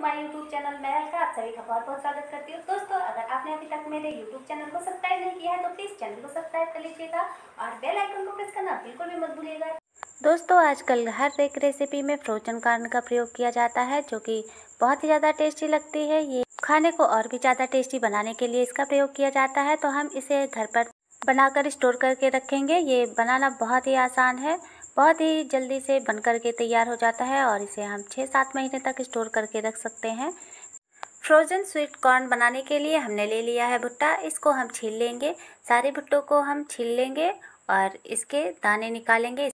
to my YouTube channel मैं हल्का आप सभी का बहुत बहुत स्वागत करती हूँ दोस्तों अगर आपने अभी तक मेरे यूट्यूब चैनल को सब्सक्राइब नहीं किया है तो प्लीज़ चैनल को सब्सक्राइब कर लीजिएगा और बेल आइकन को प्रेस करना बिल्कुल भी मत भूलिएगा दोस्तों आजकल हर एक रेसिपी में फ्रोजन कॉर्न का प्रयोग किया जाता है जो कि बहुत ही ज़्यादा टेस्टी लगती है ये खाने को और भी ज़्यादा टेस्टी बनाने के लिए इसका प्रयोग किया जाता है तो हम इसे घर पर बनाकर स्टोर करके रखेंगे ये बनाना बहुत ही आसान है बहुत ही जल्दी से बन कर के तैयार हो जाता है और इसे हम छः सात महीने तक स्टोर करके रख सकते हैं फ्रोज़न स्वीट कॉर्न बनाने के लिए हमने ले लिया है भुट्टा इसको हम छील लेंगे सारे भुट्टों को हम छील लेंगे और इसके दाने निकालेंगे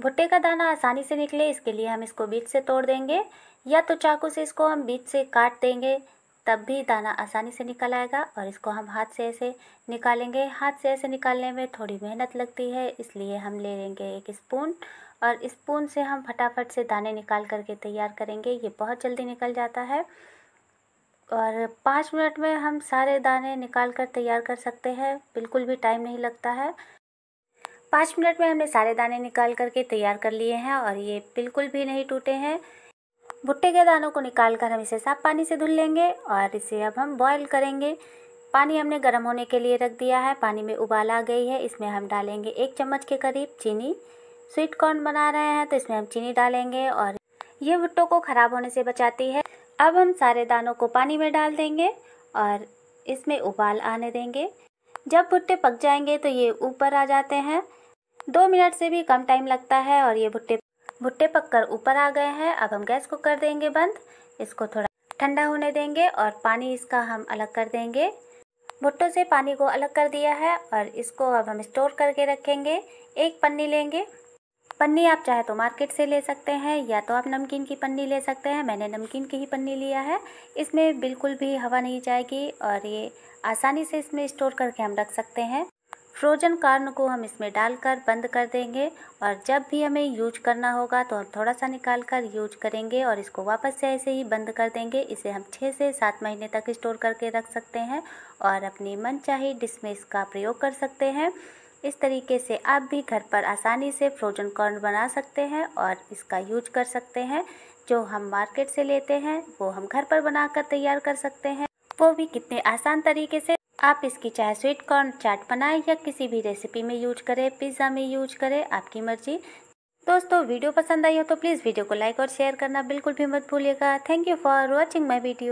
भुट्टे का दाना आसानी से निकले इसके लिए हम इसको बीच से तोड़ देंगे या तो चाकू से इसको हम बीच से काट देंगे तब भी दाना आसानी से निकल आएगा और इसको हम हाथ से ऐसे निकालेंगे हाथ से ऐसे निकालने में थोड़ी मेहनत लगती है इसलिए हम ले लेंगे एक स्पून और स्पून से हम फटाफट से दाने निकाल करके तैयार करेंगे ये बहुत जल्दी निकल जाता है और पाँच मिनट में हम सारे दाने निकाल कर तैयार कर सकते हैं बिल्कुल भी टाइम नहीं लगता है पाँच मिनट में हमने सारे दाने निकाल करके तैयार कर लिए हैं और ये बिल्कुल भी नहीं टूटे हैं भुट्टे के दानों को निकाल कर हम इसे साफ पानी से धुल लेंगे और इसे अब हम बॉयल करेंगे पानी हमने गर्म होने के लिए रख दिया है पानी में उबाल आ गई है इसमें हम डालेंगे एक चम्मच के करीब चीनी स्वीट कॉर्न बना रहे हैं तो इसमें हम चीनी डालेंगे और ये भुट्टों को ख़राब होने से बचाती है अब हम सारे दानों को पानी में डाल देंगे और इसमें उबाल आने देंगे जब भुट्टे पक जाएंगे तो ये ऊपर आ जाते हैं दो मिनट से भी कम टाइम लगता है और ये भुट्टे भुट्टे पककर ऊपर आ गए हैं अब हम गैस को कर देंगे बंद इसको थोड़ा ठंडा होने देंगे और पानी इसका हम अलग कर देंगे भुट्टों से पानी को अलग कर दिया है और इसको अब हम स्टोर करके रखेंगे एक पन्नी लेंगे पन्नी आप चाहे तो मार्केट से ले सकते हैं या तो आप नमकीन की पन्नी ले सकते हैं मैंने नमकीन की ही पन्नी लिया है इसमें बिल्कुल भी हवा नहीं जाएगी और ये आसानी से इसमें स्टोर करके हम रख सकते हैं फ्रोजन कार्न को हम इसमें डालकर बंद कर देंगे और जब भी हमें यूज करना होगा तो हम थोड़ा सा निकाल कर यूज करेंगे और इसको वापस से ऐसे ही बंद कर देंगे इसे हम छः से सात महीने तक स्टोर करके रख सकते हैं और अपनी मनचाही डिश में इसका प्रयोग कर सकते हैं इस तरीके से आप भी घर पर आसानी से फ्रोजन कॉर्न बना सकते हैं और इसका यूज कर सकते हैं जो हम मार्केट से लेते हैं वो हम घर पर बनाकर तैयार कर सकते हैं वो भी कितने आसान तरीके से आप इसकी चाहे स्वीट कॉर्न चाट बनाएं या किसी भी रेसिपी में यूज करें पिज़्ज़ा में यूज करें आपकी मर्जी दोस्तों वीडियो पसंद आई हो तो प्लीज़ वीडियो को लाइक और शेयर करना बिल्कुल भी मत भूलिएगा thank you for watching my video